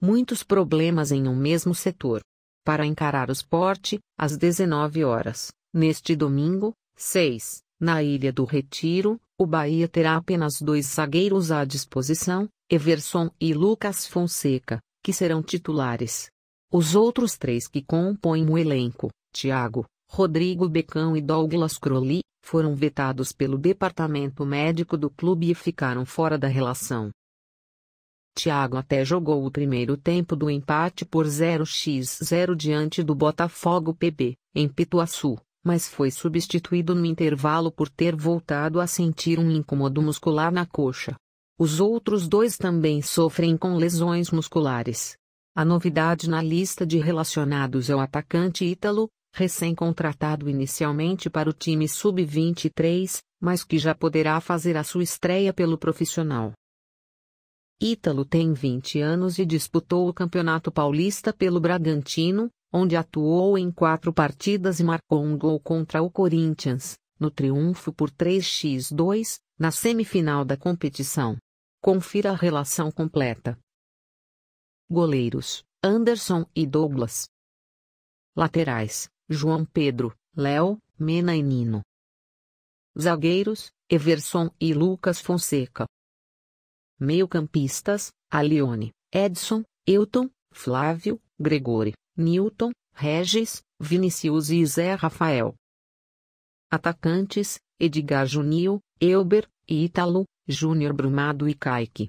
muitos problemas em um mesmo setor. Para encarar o esporte, às 19 horas, neste domingo, 6, na Ilha do Retiro, o Bahia terá apenas dois zagueiros à disposição, Everson e Lucas Fonseca, que serão titulares. Os outros três que compõem o elenco, Thiago, Rodrigo Becão e Douglas Crowley, foram vetados pelo departamento médico do clube e ficaram fora da relação. Thiago até jogou o primeiro tempo do empate por 0x0 diante do Botafogo PB, em Pituaçu, mas foi substituído no intervalo por ter voltado a sentir um incômodo muscular na coxa. Os outros dois também sofrem com lesões musculares. A novidade na lista de relacionados é o atacante Ítalo, recém-contratado inicialmente para o time sub-23, mas que já poderá fazer a sua estreia pelo profissional. Ítalo tem 20 anos e disputou o Campeonato Paulista pelo Bragantino, onde atuou em quatro partidas e marcou um gol contra o Corinthians, no triunfo por 3x2, na semifinal da competição. Confira a relação completa. Goleiros: Anderson e Douglas. Laterais: João Pedro, Léo, Mena e Nino. Zagueiros: Everson e Lucas Fonseca. Meio-campistas: Alione, Edson, Euton, Flávio, Gregori, Newton, Regis, Vinicius e Zé Rafael. Atacantes: Edgar Junil, Euber, Ítalo, Júnior Brumado e Kaique.